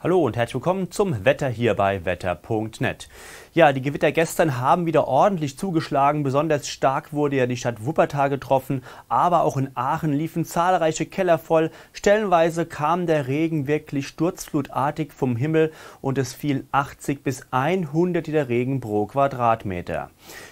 Hallo und herzlich willkommen zum Wetter hier bei wetter.net. Ja, die Gewitter gestern haben wieder ordentlich zugeschlagen. Besonders stark wurde ja die Stadt Wuppertal getroffen, aber auch in Aachen liefen zahlreiche Keller voll. Stellenweise kam der Regen wirklich sturzflutartig vom Himmel und es fiel 80 bis 100 Liter Regen pro Quadratmeter.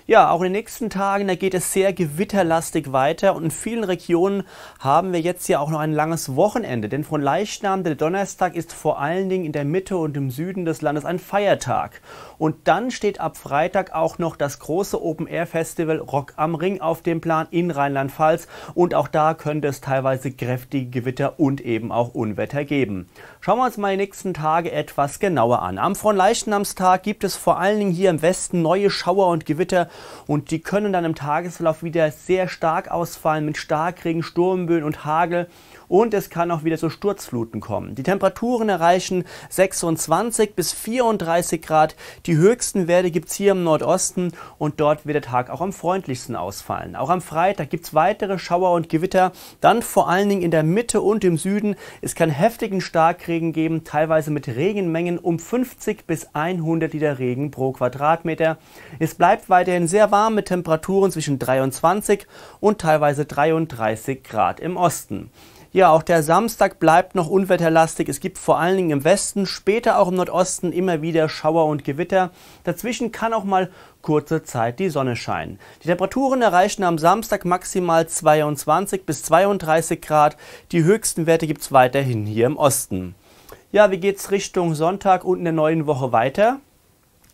Ja, auch in den nächsten Tagen, da geht es sehr gewitterlastig weiter und in vielen Regionen haben wir jetzt ja auch noch ein langes Wochenende, denn von Leichnam der Donnerstag ist vor allen Dingen in der Mitte und im Süden des Landes ein Feiertag. Und dann steht ab Freitag auch noch das große Open-Air-Festival Rock am Ring auf dem Plan in Rheinland-Pfalz und auch da könnte es teilweise kräftige Gewitter und eben auch Unwetter geben. Schauen wir uns mal die nächsten Tage etwas genauer an. Am Fronleichnamstag gibt es vor allen Dingen hier im Westen neue Schauer und Gewitter und die können dann im Tagesverlauf wieder sehr stark ausfallen mit Starkregen, Sturmböen und Hagel und es kann auch wieder zu Sturzfluten kommen. Die Temperaturen erreichen 26 bis 34 Grad. Die höchsten Werte gibt es hier im Nordosten und dort wird der Tag auch am freundlichsten ausfallen. Auch am Freitag gibt es weitere Schauer und Gewitter, dann vor allen Dingen in der Mitte und im Süden. Es kann heftigen Starkregen geben, teilweise mit Regenmengen um 50 bis 100 Liter Regen pro Quadratmeter. Es bleibt weiterhin sehr warm mit Temperaturen zwischen 23 und teilweise 33 Grad im Osten. Ja, auch der Samstag bleibt noch unwetterlastig. Es gibt vor allen Dingen im Westen, später auch im Nordosten immer wieder Schauer und Gewitter. Dazwischen kann auch mal kurze Zeit die Sonne scheinen. Die Temperaturen erreichen am Samstag maximal 22 bis 32 Grad. Die höchsten Werte gibt es weiterhin hier im Osten. Ja, wie geht's Richtung Sonntag und in der neuen Woche weiter?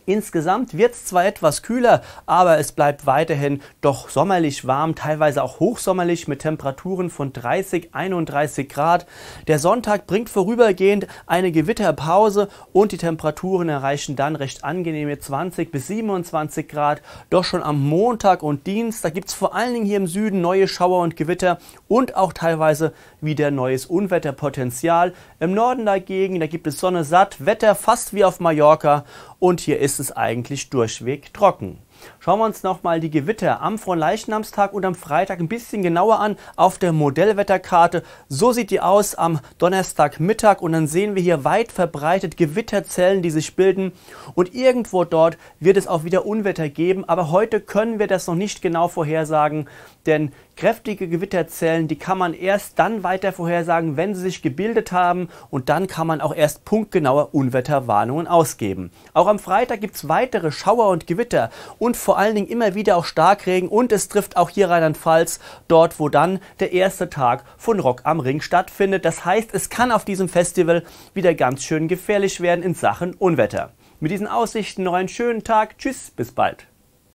Insgesamt wird es zwar etwas kühler, aber es bleibt weiterhin doch sommerlich warm, teilweise auch hochsommerlich mit Temperaturen von 30, 31 Grad. Der Sonntag bringt vorübergehend eine Gewitterpause und die Temperaturen erreichen dann recht angenehme 20 bis 27 Grad. Doch schon am Montag und Dienstag gibt es vor allen Dingen hier im Süden neue Schauer und Gewitter und auch teilweise wieder neues Unwetterpotenzial. Im Norden dagegen, da gibt es Sonne satt, Wetter fast wie auf Mallorca und hier ist ist es eigentlich durchweg trocken. Schauen wir uns nochmal die Gewitter am Fronleichnamstag und am Freitag ein bisschen genauer an auf der Modellwetterkarte. So sieht die aus am Donnerstagmittag und dann sehen wir hier weit verbreitet Gewitterzellen, die sich bilden und irgendwo dort wird es auch wieder Unwetter geben, aber heute können wir das noch nicht genau vorhersagen, denn Kräftige Gewitterzellen, die kann man erst dann weiter vorhersagen, wenn sie sich gebildet haben und dann kann man auch erst punktgenaue Unwetterwarnungen ausgeben. Auch am Freitag gibt es weitere Schauer und Gewitter und vor allen Dingen immer wieder auch Starkregen und es trifft auch hier Rheinland-Pfalz, dort wo dann der erste Tag von Rock am Ring stattfindet. Das heißt, es kann auf diesem Festival wieder ganz schön gefährlich werden in Sachen Unwetter. Mit diesen Aussichten noch einen schönen Tag. Tschüss, bis bald.